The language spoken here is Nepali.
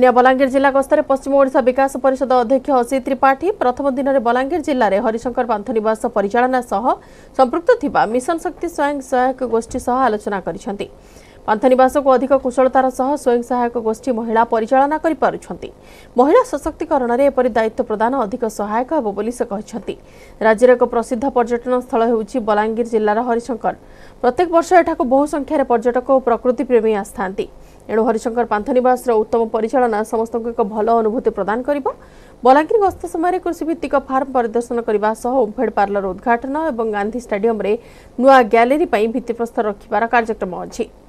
बन्य बलाङ्गिर जिल्ला पश्चिम ओडिसा विकास परिषद अध्यक्ष असित त्रिपाठी प्रथम दिन बलाङ्गीर सह पान्थनवास थिबा मिसन शक्ति स्वयं सहायक गोष्ठी सह आलोचना को अधिक सह स्वयं सहायक गोष्ठी महिला परिचाना गरिपुन् महिला सशक्तिकरण एपरि दायित्व प्रदान अधिक सहायक हेर्ने राज्य एक प्रसिद्ध पर्यटन स्थल जिल्ला बलाङ्गिर हरिशंकर प्रत्येक वर्ष एठाको रे पर्यटक प्रकृति प्रेमी आ एणु हरिशंकर पान्थनवास र उत्तम परिचाना समस्त भल अनुभूति प्रदान गर्नु बलागिर गस्त समय कृषिभि फार्म परिदर्शन गर्न सह उम्फेड पर्लर उद्घाटन ए गान्धी स्टाडम नुवा ग्यालेरी पनि भित्तिप्रस्तर र कार्यक्रम अझै